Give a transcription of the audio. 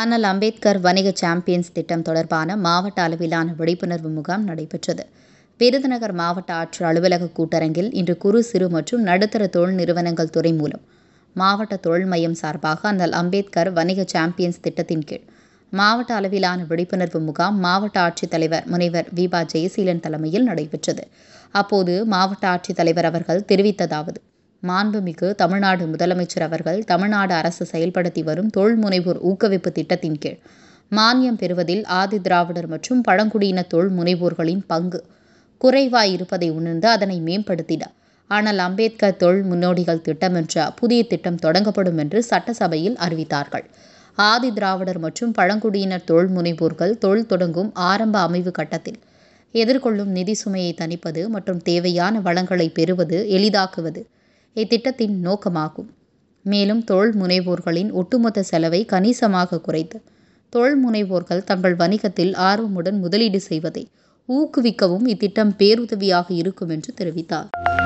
ஆனால் அம்பேத்கர் வணிக சாம்பியன்ஸ் திட்டம் தொடர்பான மாவட்ட அளவிலான விழிப்புணர்வு முகாம் நடைபெற்றது விருதுநகர் மாவட்ட ஆட்சியர் அலுவலக கூட்டரங்கில் இன்று குறு சிறு மற்றும் நடுத்தர தொழில் நிறுவனங்கள் துறை மூலம் மாவட்ட தொழில் மையம் சார்பாக அந்த அம்பேத்கர் வணிக சாம்பியன்ஸ் திட்டத்தின் கீழ் மாவட்ட அளவிலான விழிப்புணர்வு முகாம் மாவட்ட ஆட்சித்தலைவர் முனைவர் வீபா ஜெயசீலன் தலைமையில் நடைபெற்றது அப்போது மாவட்ட ஆட்சித்தலைவர் அவர்கள் தெரிவித்ததாவது மாண்புமிகு தமிழ்நாடு முதலமைச்சர் அவர்கள் தமிழ்நாடு அரசு செயல்படுத்தி வரும் முனைவோர் ஊக்குவிப்பு திட்டத்தின் கீழ் மானியம் பெறுவதில் ஆதி திராவிடர் மற்றும் பழங்குடியின தொழில் முனைவோர்களின் பங்கு குறைவாய் இருப்பதை உணர்ந்து அதனை மேம்படுத்திட ஆனால் அம்பேத்கர் தொழில் முன்னோடிகள் திட்டம் என்ற புதிய திட்டம் தொடங்கப்படும் என்று சட்டசபையில் அறிவித்தார்கள் ஆதி திராவிடர் மற்றும் பழங்குடியினர் தொழில் முனைவோர்கள் தொழில் தொடங்கும் ஆரம்ப அமைவு கட்டத்தில் எதிர்கொள்ளும் நிதி சுமையை தணிப்பது மற்றும் தேவையான வளங்களை பெறுவது எளிதாக்குவது இத்திட்டத்தின் நோக்கமாகும் மேலும் தொழில் முனைவோர்களின் ஒட்டுமொத்த செலவை கணிசமாக குறைத்து தொழில் முனைவோர்கள் தங்கள் வணிகத்தில் ஆர்வமுடன் முதலீடு செய்வதை ஊக்குவிக்கவும் இத்திட்டம் பேருதவியாக இருக்கும் என்று தெரிவித்தார்